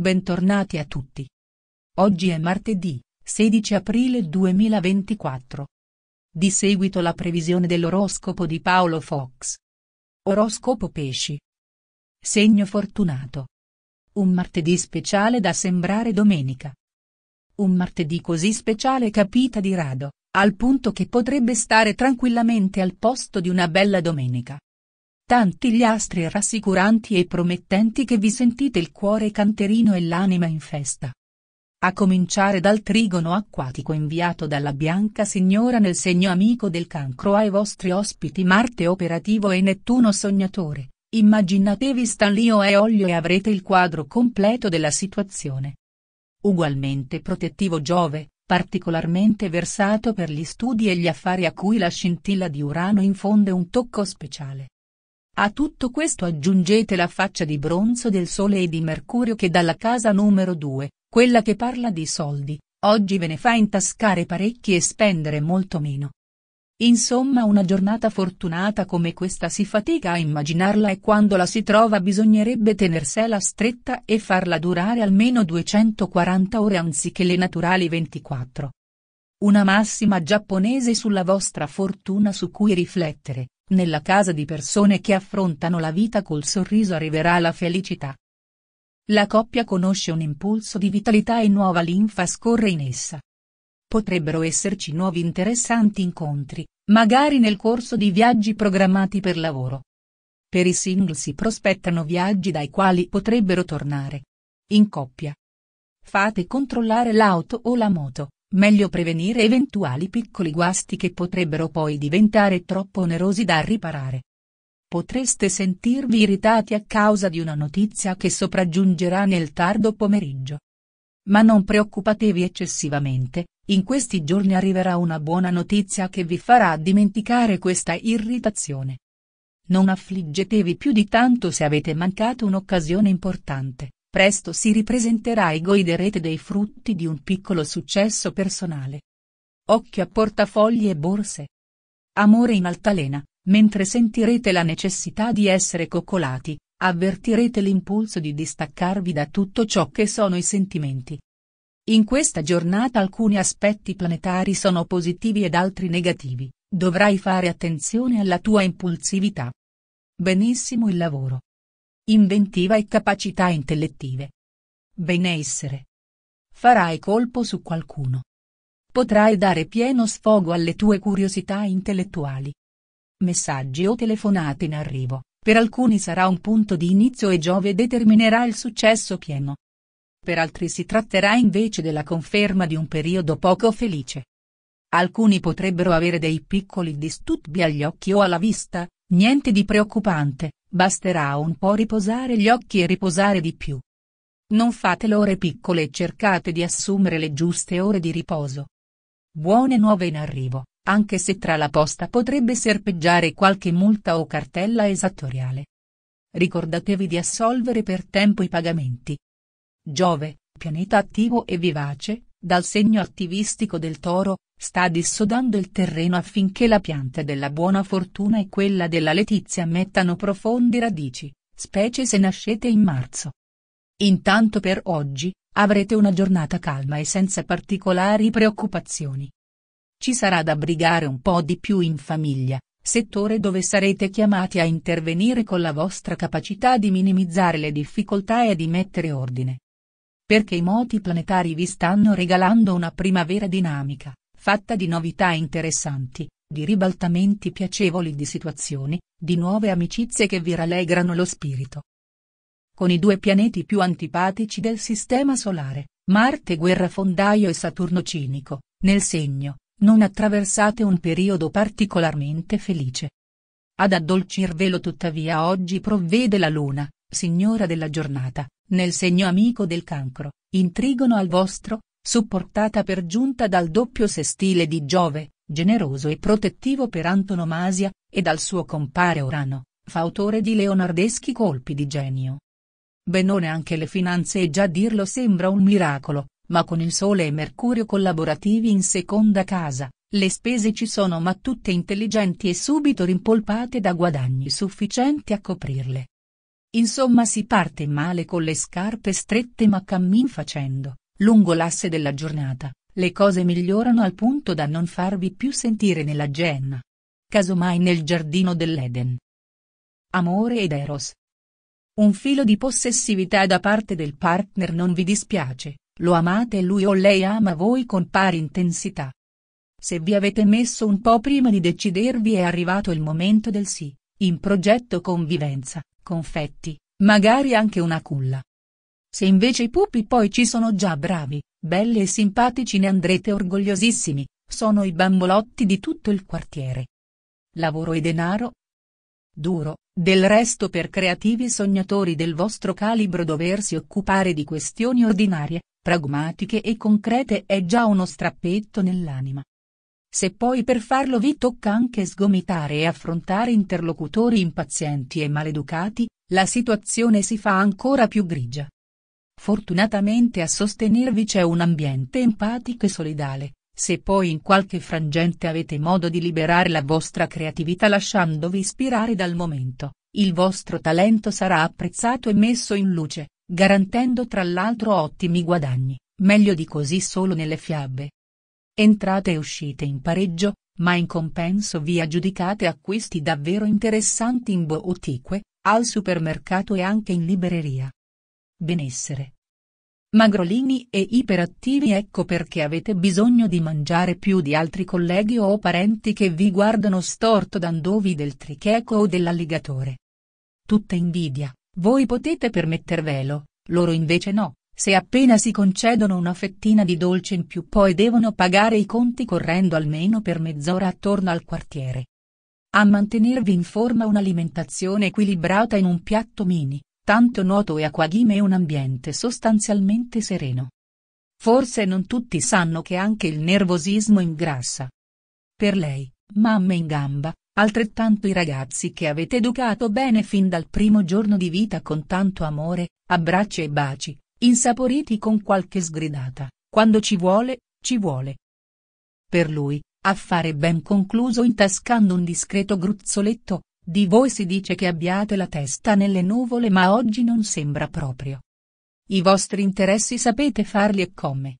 Bentornati a tutti. Oggi è martedì, 16 aprile 2024. Di seguito la previsione dell'oroscopo di Paolo Fox. Oroscopo Pesci. Segno fortunato. Un martedì speciale da sembrare domenica. Un martedì così speciale capita di rado, al punto che potrebbe stare tranquillamente al posto di una bella domenica tanti gli astri rassicuranti e promettenti che vi sentite il cuore canterino e l'anima in festa. A cominciare dal trigono acquatico inviato dalla Bianca Signora nel segno amico del cancro ai vostri ospiti Marte operativo e Nettuno sognatore, immaginatevi Stanlio e Olio e avrete il quadro completo della situazione. Ugualmente protettivo Giove, particolarmente versato per gli studi e gli affari a cui la scintilla di Urano infonde un tocco speciale. A tutto questo aggiungete la faccia di bronzo del Sole e di Mercurio che dalla casa numero 2, quella che parla di soldi, oggi ve ne fa intascare parecchi e spendere molto meno. Insomma una giornata fortunata come questa si fatica a immaginarla e quando la si trova bisognerebbe tenersela stretta e farla durare almeno 240 ore anziché le naturali 24. Una massima giapponese sulla vostra fortuna su cui riflettere, nella casa di persone che affrontano la vita col sorriso arriverà la felicità. La coppia conosce un impulso di vitalità e nuova linfa scorre in essa. Potrebbero esserci nuovi interessanti incontri, magari nel corso di viaggi programmati per lavoro. Per i single si prospettano viaggi dai quali potrebbero tornare. In coppia. Fate controllare l'auto o la moto, Meglio prevenire eventuali piccoli guasti che potrebbero poi diventare troppo onerosi da riparare. Potreste sentirvi irritati a causa di una notizia che sopraggiungerà nel tardo pomeriggio. Ma non preoccupatevi eccessivamente, in questi giorni arriverà una buona notizia che vi farà dimenticare questa irritazione. Non affliggetevi più di tanto se avete mancato un'occasione importante presto si ripresenterà e goiderete dei frutti di un piccolo successo personale. Occhio a portafogli e borse. Amore in altalena, mentre sentirete la necessità di essere coccolati, avvertirete l'impulso di distaccarvi da tutto ciò che sono i sentimenti. In questa giornata alcuni aspetti planetari sono positivi ed altri negativi, dovrai fare attenzione alla tua impulsività. Benissimo il lavoro inventiva e capacità intellettive. Benessere. Farai colpo su qualcuno. Potrai dare pieno sfogo alle tue curiosità intellettuali. Messaggi o telefonate in arrivo, per alcuni sarà un punto di inizio e Giove determinerà il successo pieno. Per altri si tratterà invece della conferma di un periodo poco felice. Alcuni potrebbero avere dei piccoli disturbi agli occhi o alla vista, niente di preoccupante, Basterà un po' riposare gli occhi e riposare di più. Non fatelo ore piccole e cercate di assumere le giuste ore di riposo. Buone nuove in arrivo, anche se tra la posta potrebbe serpeggiare qualche multa o cartella esattoriale. Ricordatevi di assolvere per tempo i pagamenti. Giove, pianeta attivo e vivace, dal segno attivistico del toro, sta dissodando il terreno affinché la pianta della buona fortuna e quella della letizia mettano profonde radici, specie se nascete in marzo. Intanto per oggi, avrete una giornata calma e senza particolari preoccupazioni. Ci sarà da brigare un po' di più in famiglia, settore dove sarete chiamati a intervenire con la vostra capacità di minimizzare le difficoltà e di mettere ordine perché i moti planetari vi stanno regalando una primavera dinamica, fatta di novità interessanti, di ribaltamenti piacevoli di situazioni, di nuove amicizie che vi rallegrano lo spirito. Con i due pianeti più antipatici del Sistema Solare, Marte guerrafondaio e Saturno cinico, nel segno, non attraversate un periodo particolarmente felice. Ad addolcirvelo tuttavia oggi provvede la Luna, signora della giornata, nel segno amico del cancro, intrigono al vostro, supportata per giunta dal doppio sestile di Giove, generoso e protettivo per antonomasia, e dal suo compare Urano, fautore di leonardeschi colpi di genio. Benone anche le finanze e già dirlo sembra un miracolo, ma con il Sole e Mercurio collaborativi in seconda casa, le spese ci sono ma tutte intelligenti e subito rimpolpate da guadagni sufficienti a coprirle. Insomma si parte male con le scarpe strette ma cammin facendo, lungo l'asse della giornata, le cose migliorano al punto da non farvi più sentire nella genna. Casomai nel giardino dell'Eden. Amore ed Eros. Un filo di possessività da parte del partner non vi dispiace, lo amate e lui o lei ama voi con pari intensità. Se vi avete messo un po' prima di decidervi è arrivato il momento del sì, in progetto convivenza, confetti, magari anche una culla. Se invece i pupi poi ci sono già bravi, belli e simpatici ne andrete orgogliosissimi, sono i bambolotti di tutto il quartiere. Lavoro e denaro? Duro, del resto per creativi sognatori del vostro calibro doversi occupare di questioni ordinarie, pragmatiche e concrete è già uno strappetto nell'anima. Se poi per farlo vi tocca anche sgomitare e affrontare interlocutori impazienti e maleducati, la situazione si fa ancora più grigia. Fortunatamente a sostenervi c'è un ambiente empatico e solidale, se poi in qualche frangente avete modo di liberare la vostra creatività lasciandovi ispirare dal momento, il vostro talento sarà apprezzato e messo in luce, garantendo tra l'altro ottimi guadagni, meglio di così solo nelle fiabe, entrate e uscite in pareggio, ma in compenso vi aggiudicate acquisti davvero interessanti in boutique, al supermercato e anche in libreria. Benessere. Magrolini e iperattivi ecco perché avete bisogno di mangiare più di altri colleghi o parenti che vi guardano storto dandovi del tricheco o dell'alligatore. Tutta invidia, voi potete permettervelo, loro invece no. Se appena si concedono una fettina di dolce in più poi devono pagare i conti correndo almeno per mezz'ora attorno al quartiere. A mantenervi in forma un'alimentazione equilibrata in un piatto mini, tanto nuoto e acquaghime e un ambiente sostanzialmente sereno. Forse non tutti sanno che anche il nervosismo ingrassa. Per lei, mamme in gamba, altrettanto i ragazzi che avete educato bene fin dal primo giorno di vita con tanto amore, abbracci e baci, insaporiti con qualche sgridata, quando ci vuole, ci vuole. Per lui, affare ben concluso intascando un discreto gruzzoletto, di voi si dice che abbiate la testa nelle nuvole ma oggi non sembra proprio. I vostri interessi sapete farli e come.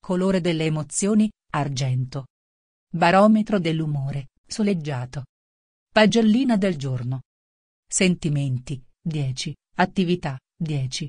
Colore delle emozioni, argento. Barometro dell'umore, soleggiato. Pagellina del giorno. Sentimenti, 10, attività, 10,